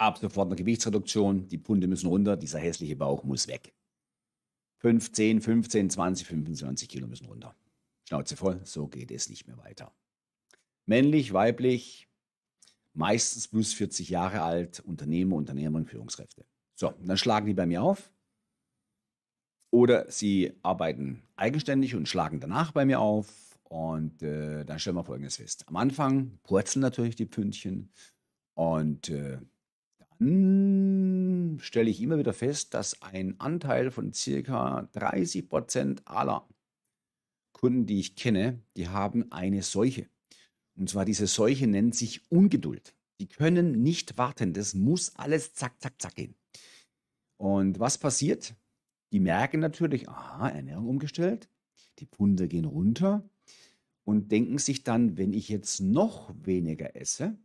ab sofort eine Gewichtsreduktion, die Punde müssen runter, dieser hässliche Bauch muss weg. 15, 15, 20, 25 Kilo müssen runter. Schnauze voll, so geht es nicht mehr weiter. Männlich, weiblich, meistens plus 40 Jahre alt, Unternehmer, Unternehmerinnen, Führungskräfte. So, dann schlagen die bei mir auf. Oder sie arbeiten eigenständig und schlagen danach bei mir auf. Und äh, dann stellen wir Folgendes fest. Am Anfang purzeln natürlich die Pünktchen. Und äh, stelle ich immer wieder fest, dass ein Anteil von circa 30 Prozent aller Kunden, die ich kenne, die haben eine Seuche. Und zwar diese Seuche nennt sich Ungeduld. Die können nicht warten. Das muss alles zack, zack, zack gehen. Und was passiert? Die merken natürlich, aha, Ernährung umgestellt, die Pfunde gehen runter und denken sich dann, wenn ich jetzt noch weniger esse,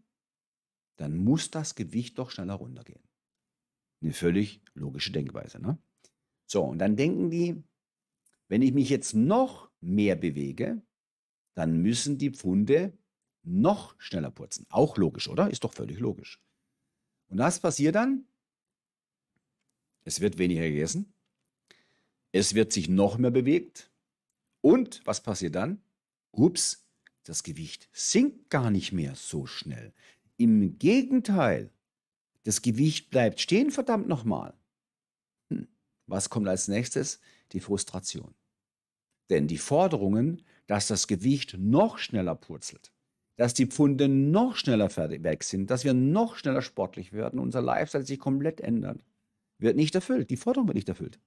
dann muss das Gewicht doch schneller runtergehen. Eine völlig logische Denkweise. Ne? So, und dann denken die, wenn ich mich jetzt noch mehr bewege, dann müssen die Pfunde noch schneller putzen. Auch logisch, oder? Ist doch völlig logisch. Und was passiert dann? Es wird weniger gegessen. Es wird sich noch mehr bewegt. Und was passiert dann? Ups, das Gewicht sinkt gar nicht mehr so schnell. Im Gegenteil, das Gewicht bleibt stehen, verdammt nochmal. Hm. Was kommt als nächstes? Die Frustration. Denn die Forderungen, dass das Gewicht noch schneller purzelt, dass die Pfunde noch schneller weg sind, dass wir noch schneller sportlich werden, unser Lifestyle sich komplett ändert, wird nicht erfüllt. Die Forderung wird nicht erfüllt.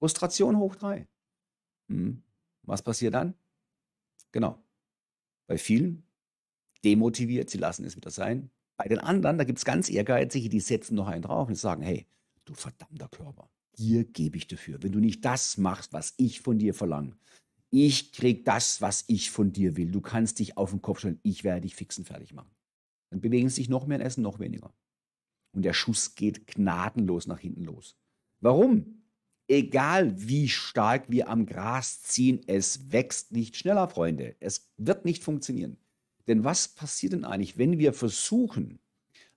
Frustration hoch drei. Hm. Was passiert dann? Genau. Bei vielen demotiviert, sie lassen es wieder sein. Bei den anderen, da gibt es ganz Ehrgeizige, die setzen noch einen drauf und sagen, hey, du verdammter Körper, dir gebe ich dafür. Wenn du nicht das machst, was ich von dir verlange, ich krieg das, was ich von dir will. Du kannst dich auf den Kopf stellen, ich werde dich fixen fertig machen. Dann bewegen sich noch mehr in essen noch weniger. Und der Schuss geht gnadenlos nach hinten los. Warum? Egal wie stark wir am Gras ziehen, es wächst nicht schneller, Freunde. Es wird nicht funktionieren. Denn was passiert denn eigentlich, wenn wir versuchen,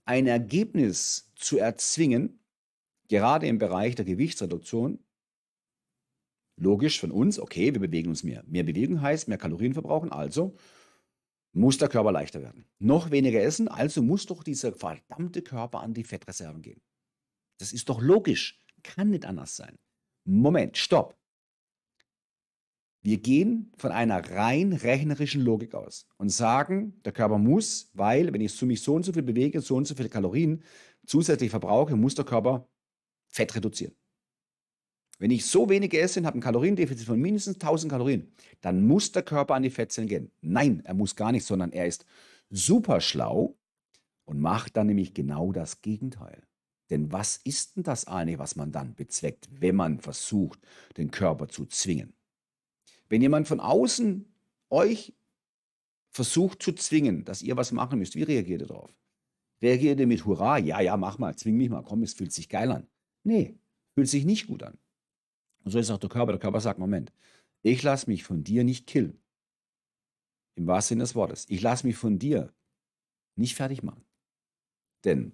ein Ergebnis zu erzwingen, gerade im Bereich der Gewichtsreduktion? Logisch von uns, okay, wir bewegen uns mehr. Mehr Bewegung heißt mehr Kalorien verbrauchen, also muss der Körper leichter werden. Noch weniger essen, also muss doch dieser verdammte Körper an die Fettreserven gehen. Das ist doch logisch, kann nicht anders sein. Moment, stopp. Wir gehen von einer rein rechnerischen Logik aus und sagen, der Körper muss, weil, wenn ich mich so und so viel bewege, so und so viele Kalorien zusätzlich verbrauche, muss der Körper Fett reduzieren. Wenn ich so wenig esse und habe ein Kaloriendefizit von mindestens 1000 Kalorien, dann muss der Körper an die Fettzellen gehen. Nein, er muss gar nicht, sondern er ist super schlau und macht dann nämlich genau das Gegenteil. Denn was ist denn das eine, was man dann bezweckt, wenn man versucht, den Körper zu zwingen? Wenn jemand von außen euch versucht zu zwingen, dass ihr was machen müsst, wie reagiert ihr darauf? Reagiert ihr mit Hurra, ja, ja, mach mal, zwing mich mal, komm, es fühlt sich geil an. Nee, fühlt sich nicht gut an. Und so ist auch der Körper. Der Körper sagt, Moment, ich lasse mich von dir nicht killen. Im wahrsten Sinne des Wortes. Ich lasse mich von dir nicht fertig machen. Denn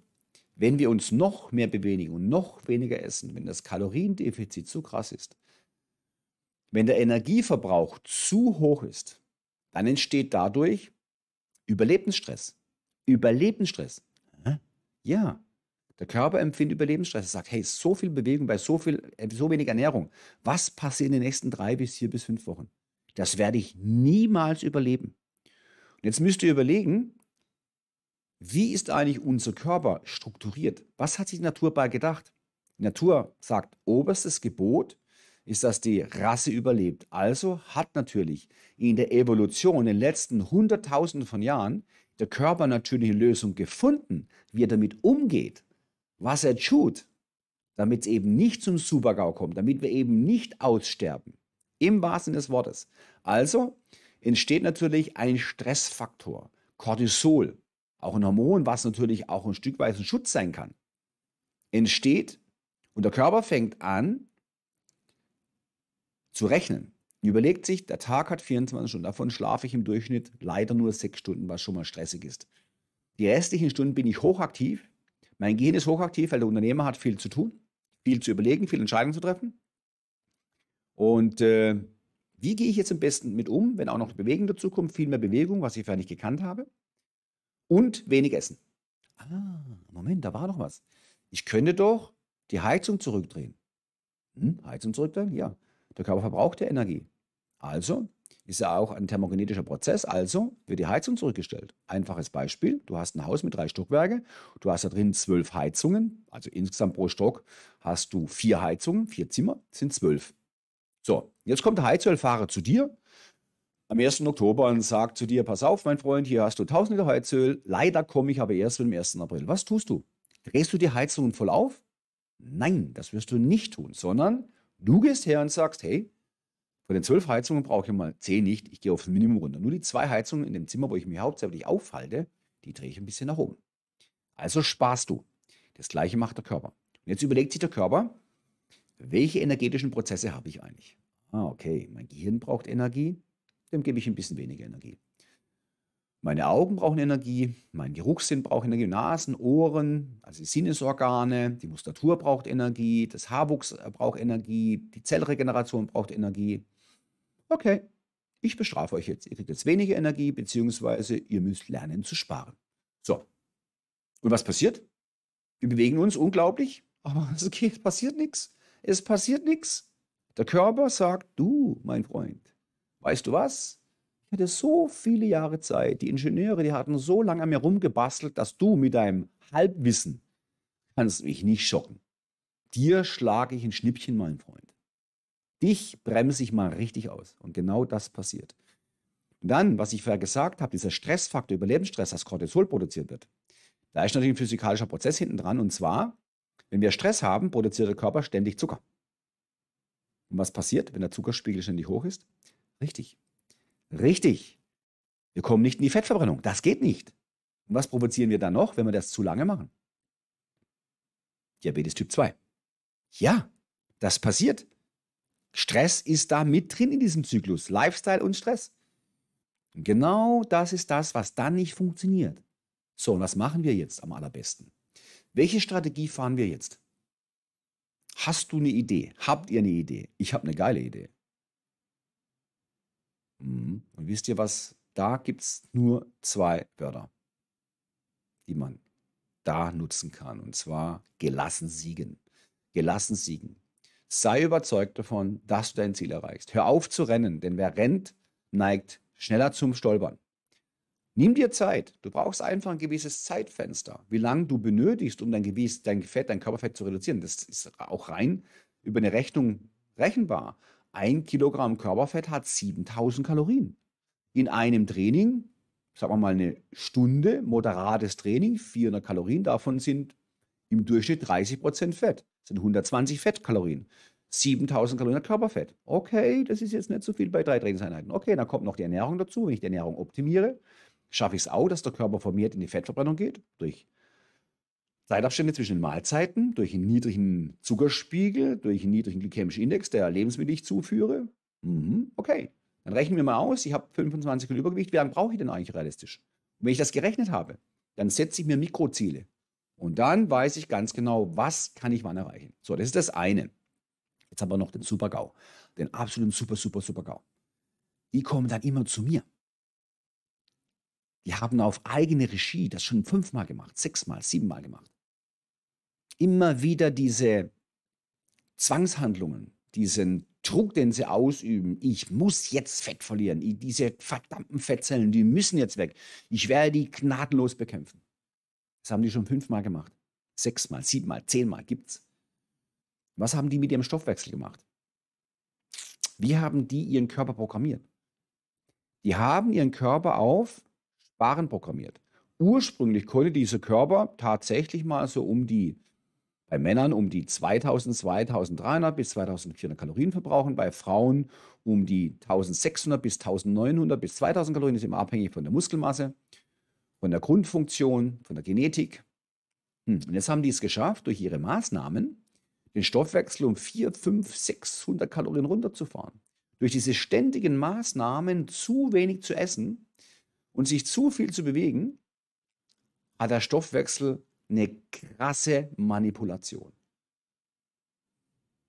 wenn wir uns noch mehr bewegen und noch weniger essen, wenn das Kaloriendefizit so krass ist, wenn der Energieverbrauch zu hoch ist, dann entsteht dadurch Überlebensstress. Überlebensstress. Ja, der Körper empfindet Überlebensstress. Er sagt, hey, so viel Bewegung bei so, viel, äh, so wenig Ernährung. Was passiert in den nächsten drei bis vier bis fünf Wochen? Das werde ich niemals überleben. Und jetzt müsst ihr überlegen, wie ist eigentlich unser Körper strukturiert? Was hat sich die Natur bei gedacht? Die Natur sagt, oberstes Gebot, ist, dass die Rasse überlebt. Also hat natürlich in der Evolution in den letzten Hunderttausenden von Jahren der Körper natürlich eine Lösung gefunden, wie er damit umgeht, was er tut, damit es eben nicht zum Supergau kommt, damit wir eben nicht aussterben. Im wahrsten Sinne des Wortes. Also entsteht natürlich ein Stressfaktor, Cortisol, auch ein Hormon, was natürlich auch ein Stück weit ein Schutz sein kann. Entsteht und der Körper fängt an, zu rechnen. Überlegt sich, der Tag hat 24 Stunden, davon schlafe ich im Durchschnitt leider nur 6 Stunden, was schon mal stressig ist. Die restlichen Stunden bin ich hochaktiv. Mein Gehirn ist hochaktiv, weil der Unternehmer hat viel zu tun, viel zu überlegen, viele Entscheidungen zu treffen. Und äh, wie gehe ich jetzt am besten mit um, wenn auch noch Bewegung dazu kommt, viel mehr Bewegung, was ich vorher nicht gekannt habe, und wenig Essen. Ah, Moment, da war noch was. Ich könnte doch die Heizung zurückdrehen. Hm, Heizung zurückdrehen, ja. Der Körper verbraucht ja Energie. Also ist er auch ein thermogenetischer Prozess, also wird die Heizung zurückgestellt. Einfaches Beispiel, du hast ein Haus mit drei Stockwerke, du hast da drin zwölf Heizungen, also insgesamt pro Stock hast du vier Heizungen, vier Zimmer, sind zwölf. So, jetzt kommt der Heizölfahrer zu dir am 1. Oktober und sagt zu dir, pass auf, mein Freund, hier hast du 1000 Liter Heizöl, leider komme ich aber erst mit dem 1. April. Was tust du? Drehst du die Heizungen voll auf? Nein, das wirst du nicht tun, sondern Du gehst her und sagst, hey, von den zwölf Heizungen brauche ich mal zehn nicht, ich gehe aufs Minimum runter. Nur die zwei Heizungen in dem Zimmer, wo ich mich hauptsächlich aufhalte, die drehe ich ein bisschen nach oben. Also sparst du. Das gleiche macht der Körper. Und jetzt überlegt sich der Körper, welche energetischen Prozesse habe ich eigentlich? Ah, okay, mein Gehirn braucht Energie, dem gebe ich ein bisschen weniger Energie. Meine Augen brauchen Energie, mein Geruchssinn braucht Energie, Nasen, Ohren, also die Sinnesorgane, die Mustatur braucht Energie, das Haarwuchs äh, braucht Energie, die Zellregeneration braucht Energie. Okay, ich bestrafe euch jetzt. Ihr kriegt jetzt weniger Energie, beziehungsweise ihr müsst lernen zu sparen. So. Und was passiert? Wir bewegen uns unglaublich, aber es okay, passiert nichts. Es passiert nichts. Der Körper sagt, du, mein Freund, weißt du was? Ich hatte so viele Jahre Zeit. Die Ingenieure, die hatten so lange an mir rumgebastelt, dass du mit deinem Halbwissen kannst mich nicht schocken. Dir schlage ich ein Schnippchen, mein Freund. Dich bremse ich mal richtig aus. Und genau das passiert. Und dann, was ich vorher gesagt habe, dieser Stressfaktor, Überlebensstress, dass Cortisol produziert wird, da ist natürlich ein physikalischer Prozess hinten dran. Und zwar, wenn wir Stress haben, produziert der Körper ständig Zucker. Und was passiert, wenn der Zuckerspiegel ständig hoch ist? Richtig, Richtig. Wir kommen nicht in die Fettverbrennung. Das geht nicht. Und was provozieren wir dann noch, wenn wir das zu lange machen? Diabetes Typ 2. Ja, das passiert. Stress ist da mit drin in diesem Zyklus. Lifestyle und Stress. Und genau das ist das, was dann nicht funktioniert. So, und was machen wir jetzt am allerbesten? Welche Strategie fahren wir jetzt? Hast du eine Idee? Habt ihr eine Idee? Ich habe eine geile Idee. Mhm. Und wisst ihr was? Da gibt es nur zwei Wörter, die man da nutzen kann. Und zwar gelassen siegen. Gelassen siegen. Sei überzeugt davon, dass du dein Ziel erreichst. Hör auf zu rennen, denn wer rennt, neigt schneller zum Stolpern. Nimm dir Zeit. Du brauchst einfach ein gewisses Zeitfenster, wie lange du benötigst, um dein Gewicht, dein Fett, dein Körperfett zu reduzieren. Das ist auch rein über eine Rechnung rechenbar ein Kilogramm Körperfett hat 7000 Kalorien. In einem Training, sagen wir mal eine Stunde, moderates Training, 400 Kalorien, davon sind im Durchschnitt 30 Prozent Fett, das sind 120 Fettkalorien. 7000 Kalorien Körperfett. Okay, das ist jetzt nicht so viel bei drei Trainingseinheiten. Okay, dann kommt noch die Ernährung dazu. Wenn ich die Ernährung optimiere, schaffe ich es auch, dass der Körper vermehrt in die Fettverbrennung geht, durch Zeitabstände zwischen den Mahlzeiten durch einen niedrigen Zuckerspiegel, durch einen niedrigen glykämischen Index der Lebensmittel, ich zuführe. Mhm, okay, dann rechnen wir mal aus, ich habe 25 Kilo Übergewicht, wie lange brauche ich denn eigentlich realistisch? Und wenn ich das gerechnet habe, dann setze ich mir Mikroziele. Und dann weiß ich ganz genau, was kann ich wann erreichen. So, das ist das eine. Jetzt haben wir noch den Super-GAU, den absoluten super, super, super GAU. Die kommen dann immer zu mir. Die haben auf eigene Regie das schon fünfmal gemacht, sechsmal, siebenmal gemacht immer wieder diese Zwangshandlungen, diesen Druck, den sie ausüben, ich muss jetzt Fett verlieren, ich, diese verdammten Fettzellen, die müssen jetzt weg, ich werde die gnadenlos bekämpfen. Das haben die schon fünfmal gemacht, sechsmal, siebenmal, zehnmal gibt's. Was haben die mit ihrem Stoffwechsel gemacht? Wie haben die ihren Körper programmiert? Die haben ihren Körper auf Sparen programmiert. Ursprünglich konnte dieser Körper tatsächlich mal so um die bei Männern um die 2000, 2300 bis 2400 Kalorien verbrauchen, bei Frauen um die 1600 bis 1900 bis 2000 Kalorien, das ist immer abhängig von der Muskelmasse, von der Grundfunktion, von der Genetik. Hm, und jetzt haben die es geschafft, durch ihre Maßnahmen den Stoffwechsel um 4, 5, 600 Kalorien runterzufahren. Durch diese ständigen Maßnahmen zu wenig zu essen und sich zu viel zu bewegen, hat der Stoffwechsel eine krasse Manipulation.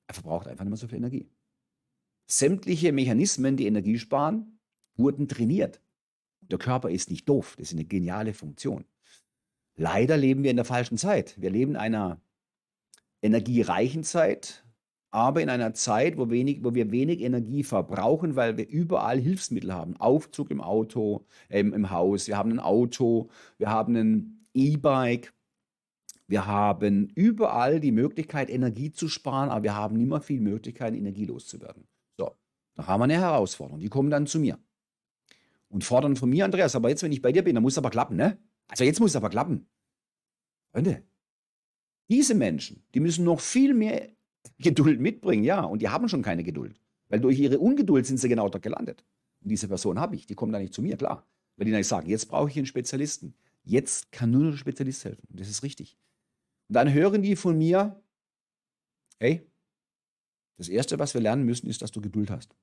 Er verbraucht einfach nicht mehr so viel Energie. Sämtliche Mechanismen, die Energie sparen, wurden trainiert. Der Körper ist nicht doof, das ist eine geniale Funktion. Leider leben wir in der falschen Zeit. Wir leben in einer energiereichen Zeit, aber in einer Zeit, wo, wenig, wo wir wenig Energie verbrauchen, weil wir überall Hilfsmittel haben. Aufzug im Auto, ähm, im Haus, wir haben ein Auto, wir haben ein E-Bike, wir haben überall die Möglichkeit, Energie zu sparen, aber wir haben nicht mehr viel Möglichkeit, energielos zu werden. So, da haben wir eine Herausforderung. Die kommen dann zu mir und fordern von mir, Andreas, aber jetzt, wenn ich bei dir bin, dann muss es aber klappen, ne? Also jetzt muss es aber klappen. Freunde, diese Menschen, die müssen noch viel mehr Geduld mitbringen, ja, und die haben schon keine Geduld. Weil durch ihre Ungeduld sind sie genau dort gelandet. Und diese Person habe ich, die kommt da nicht zu mir, klar. Weil die dann sagen, jetzt brauche ich einen Spezialisten. Jetzt kann nur der Spezialist helfen. Und das ist richtig. Und dann hören die von mir, hey, das Erste, was wir lernen müssen, ist, dass du Geduld hast.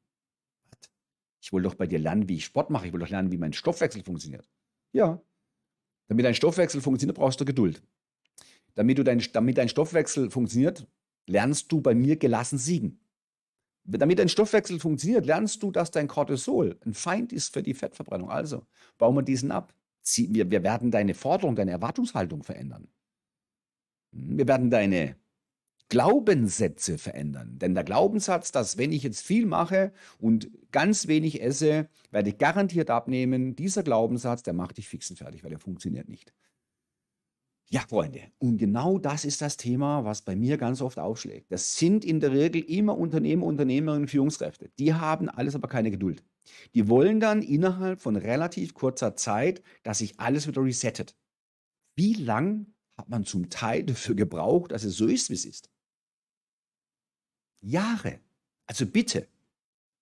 Ich will doch bei dir lernen, wie ich Sport mache. Ich will doch lernen, wie mein Stoffwechsel funktioniert. Ja. Damit dein Stoffwechsel funktioniert, brauchst du Geduld. Damit, du dein, damit dein Stoffwechsel funktioniert, lernst du bei mir gelassen siegen. Damit dein Stoffwechsel funktioniert, lernst du, dass dein Cortisol ein Feind ist für die Fettverbrennung. Also bauen wir diesen ab. wir werden deine Forderung, deine Erwartungshaltung verändern wir werden deine Glaubenssätze verändern. Denn der Glaubenssatz, dass wenn ich jetzt viel mache und ganz wenig esse, werde ich garantiert abnehmen, dieser Glaubenssatz, der macht dich fix und fertig, weil er funktioniert nicht. Ja, Freunde, und genau das ist das Thema, was bei mir ganz oft aufschlägt. Das sind in der Regel immer Unternehmer, Unternehmerinnen, Führungskräfte. Die haben alles, aber keine Geduld. Die wollen dann innerhalb von relativ kurzer Zeit, dass sich alles wieder resettet. Wie lang hat man zum Teil dafür gebraucht, dass es so ist, wie es ist. Jahre. Also bitte,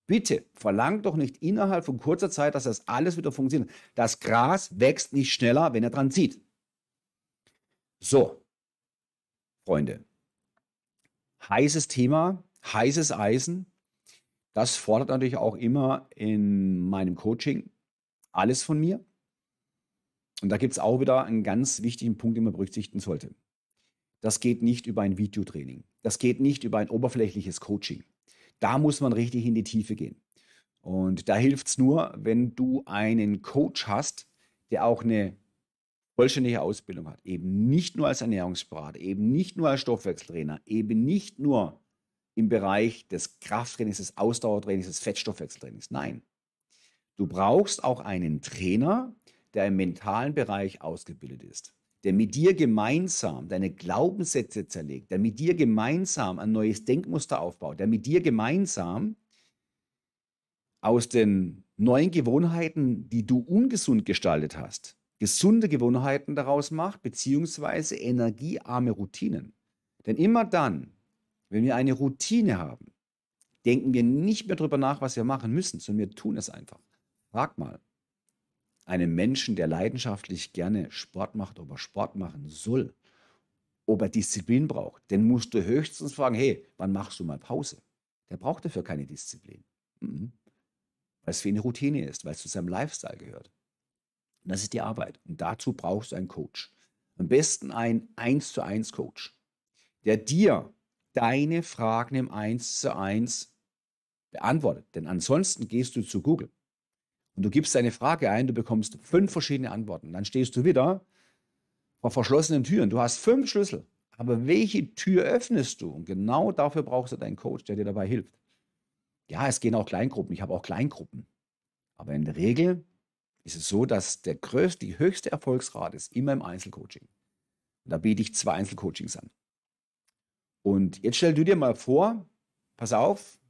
bitte, verlangt doch nicht innerhalb von kurzer Zeit, dass das alles wieder funktioniert. Das Gras wächst nicht schneller, wenn er dran zieht. So, Freunde, heißes Thema, heißes Eisen. Das fordert natürlich auch immer in meinem Coaching alles von mir. Und da gibt es auch wieder einen ganz wichtigen Punkt, den man berücksichtigen sollte. Das geht nicht über ein Videotraining. Das geht nicht über ein oberflächliches Coaching. Da muss man richtig in die Tiefe gehen. Und da hilft es nur, wenn du einen Coach hast, der auch eine vollständige Ausbildung hat. Eben nicht nur als Ernährungsberater, eben nicht nur als Stoffwechseltrainer, eben nicht nur im Bereich des Krafttrainings, des Ausdauertrainings, des Fettstoffwechseltrainings. Nein. Du brauchst auch einen Trainer, der im mentalen Bereich ausgebildet ist, der mit dir gemeinsam deine Glaubenssätze zerlegt, der mit dir gemeinsam ein neues Denkmuster aufbaut, der mit dir gemeinsam aus den neuen Gewohnheiten, die du ungesund gestaltet hast, gesunde Gewohnheiten daraus macht, beziehungsweise energiearme Routinen. Denn immer dann, wenn wir eine Routine haben, denken wir nicht mehr darüber nach, was wir machen müssen, sondern wir tun es einfach. Frag mal, einem Menschen, der leidenschaftlich gerne Sport macht, ob er Sport machen soll, ob er Disziplin braucht, dann musst du höchstens fragen, hey, wann machst du mal Pause? Der braucht dafür keine Disziplin. Mhm. Weil es für eine Routine ist, weil es zu seinem Lifestyle gehört. Und das ist die Arbeit. Und dazu brauchst du einen Coach. Am besten einen 1 zu 1 Coach, der dir deine Fragen im 1 zu 1 beantwortet. Denn ansonsten gehst du zu Google und du gibst deine Frage ein, du bekommst fünf verschiedene Antworten. Dann stehst du wieder vor verschlossenen Türen. Du hast fünf Schlüssel. Aber welche Tür öffnest du? Und genau dafür brauchst du deinen Coach, der dir dabei hilft. Ja, es gehen auch Kleingruppen. Ich habe auch Kleingruppen. Aber in der Regel ist es so, dass der größte, die höchste Erfolgsrate ist immer im Einzelcoaching. Und da biete ich zwei Einzelcoachings an. Und jetzt stell du dir mal vor, pass auf,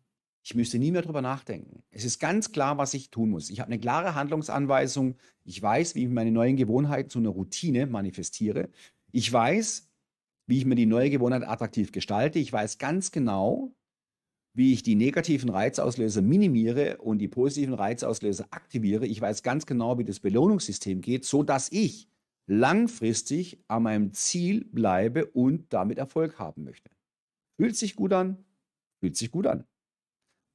ich müsste nie mehr drüber nachdenken. Es ist ganz klar, was ich tun muss. Ich habe eine klare Handlungsanweisung. Ich weiß, wie ich meine neuen Gewohnheiten zu einer Routine manifestiere. Ich weiß, wie ich mir die neue Gewohnheit attraktiv gestalte. Ich weiß ganz genau, wie ich die negativen Reizauslöser minimiere und die positiven Reizauslöser aktiviere. Ich weiß ganz genau, wie das Belohnungssystem geht, sodass ich langfristig an meinem Ziel bleibe und damit Erfolg haben möchte. Fühlt sich gut an? Fühlt sich gut an.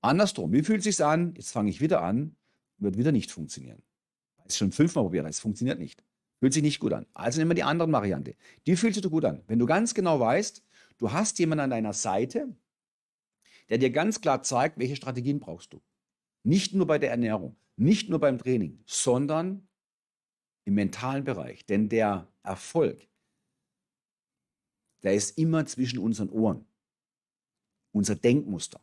Andersrum, wie fühlt es sich an? Jetzt fange ich wieder an, wird wieder nicht funktionieren. Ist schon fünfmal probiert, es funktioniert nicht. Fühlt sich nicht gut an. Also nimm mal die andere Variante. Die fühlt sich gut an. Wenn du ganz genau weißt, du hast jemanden an deiner Seite, der dir ganz klar zeigt, welche Strategien brauchst du. Nicht nur bei der Ernährung, nicht nur beim Training, sondern im mentalen Bereich. Denn der Erfolg, der ist immer zwischen unseren Ohren. Unser Denkmuster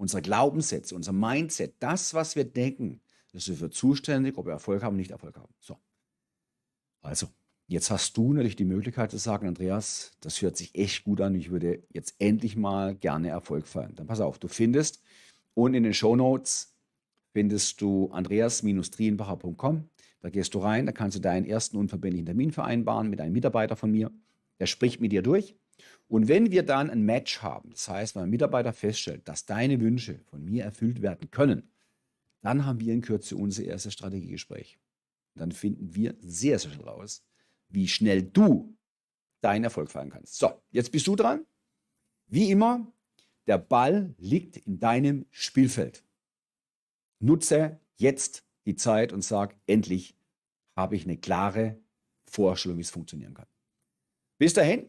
unsere Glaubenssätze, unser Mindset, das, was wir denken, ist dafür zuständig, ob wir Erfolg haben oder nicht Erfolg haben. So. Also, jetzt hast du natürlich die Möglichkeit zu sagen, Andreas, das hört sich echt gut an, ich würde jetzt endlich mal gerne Erfolg feiern. Dann pass auf, du findest und in den Show Notes findest du andreas-trienbacher.com. Da gehst du rein, da kannst du deinen ersten unverbindlichen Termin vereinbaren mit einem Mitarbeiter von mir. Er spricht mit dir durch und wenn wir dann ein Match haben, das heißt, wenn ein Mitarbeiter feststellt, dass deine Wünsche von mir erfüllt werden können, dann haben wir in Kürze unser erstes Strategiegespräch. Und dann finden wir sehr, sehr schnell raus, wie schnell du deinen Erfolg feiern kannst. So, jetzt bist du dran. Wie immer, der Ball liegt in deinem Spielfeld. Nutze jetzt die Zeit und sag, endlich habe ich eine klare Vorstellung, wie es funktionieren kann. Bis dahin,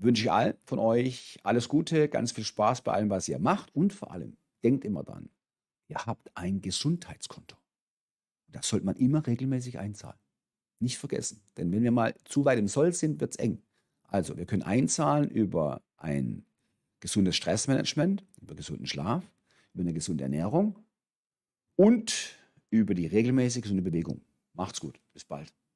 wünsche ich allen von euch alles Gute, ganz viel Spaß bei allem, was ihr macht und vor allem denkt immer dran, ihr habt ein Gesundheitskonto. Das sollte man immer regelmäßig einzahlen. Nicht vergessen, denn wenn wir mal zu weit im Soll sind, wird es eng. Also, wir können einzahlen über ein gesundes Stressmanagement, über gesunden Schlaf, über eine gesunde Ernährung und über die regelmäßige gesunde Bewegung. Macht's gut. Bis bald.